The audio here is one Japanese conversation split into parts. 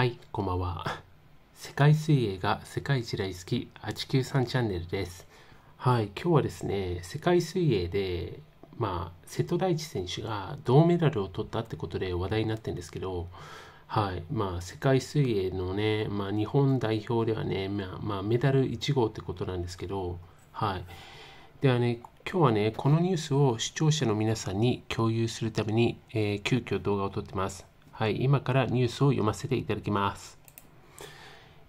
はい、こんばんは。世界水泳が世界一大好き893チャンネルです。はい、今日はですね、世界水泳で、まあ、瀬戸大地選手が銅メダルを取ったってことで話題になってるんですけど、はい、まあ、世界水泳のね、まあ、日本代表ではね、まあ、まあ、メダル1号ってことなんですけど、はい。ではね、今日はね、このニュースを視聴者の皆さんに共有するために、えー、急遽動画を撮ってます。はい、今からニュースを読ませていただきます。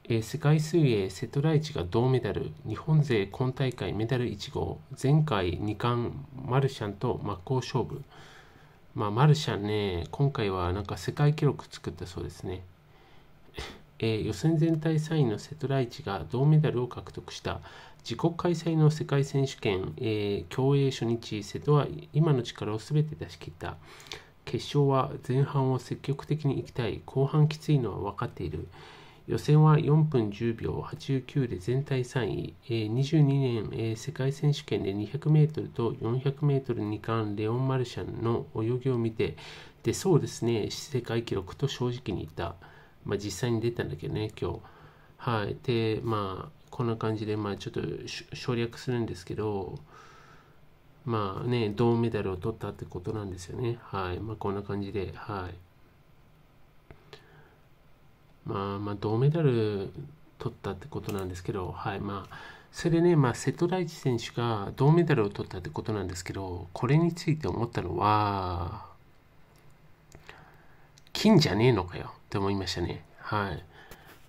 えー、世界水泳瀬戸内が銅メダル日本勢今大会メダル1号前回2冠マルシャンと真っ向勝負、まあ、マルシャンね今回はなんか世界記録作ったそうですね、えー、予選全体3位の瀬戸内が銅メダルを獲得した自国開催の世界選手権、えー、競泳初日瀬戸は今の力を全て出し切った決勝は前半を積極的に行きたい後半きついのは分かっている予選は4分10秒89で全体3位、え22年、え世界選手権で 200m と 400m2 冠レオン・マルシャンの泳ぎを見てでそうですね世界記録と正直に言った、まあ、実際に出たんだけどね今日はいでまあこんな感じでまあちょっと省略するんですけどまあね、銅メダルを取ったってことなんですよね。はい。まあ、こんな感じで、はい。まあ、まあ、銅メダル取ったってことなんですけど、はい。まあ、それでね、まあ、瀬戸大地選手が銅メダルを取ったってことなんですけど、これについて思ったのは、金じゃねえのかよって思いましたね。はい。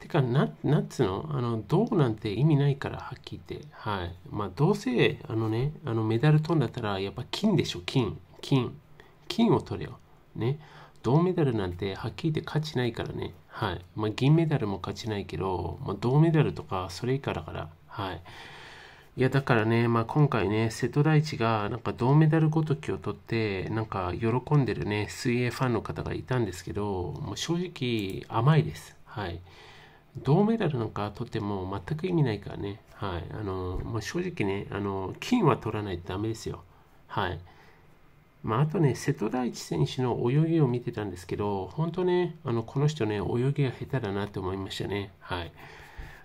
てか、ななんつうのあの、銅なんて意味ないから、はっきり言って。はい。まあ、どうせ、あのね、あのメダル取んだったら、やっぱ金でしょ、金。金。金を取れよ。ね。銅メダルなんてはっきり言って価値ないからね。はい。まあ、銀メダルも価値ないけど、まあ、銅メダルとかそれ以下だから。はい。いや、だからね、まあ、今回ね、瀬戸大地がなんか銅メダルごときを取って、なんか喜んでるね、水泳ファンの方がいたんですけど、もう正直甘いです。はい。銅メダルなんか取っても全く意味ないからね、はいあのまあ、正直ねあの、金は取らないとダメですよ。はいまあ、あとね、瀬戸大地選手の泳ぎを見てたんですけど、本当ね、あのこの人ね、泳ぎが下手だなと思いましたね。はい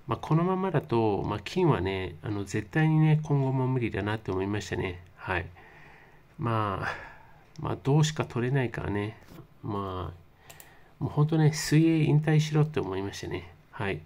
まあ、このままだと、まあ、金はね、あの絶対にね、今後も無理だなって思いましたね。はいまあ、まあ、銅しか取れないからね、まあ、もう本当ね、水泳引退しろって思いましたね。はい。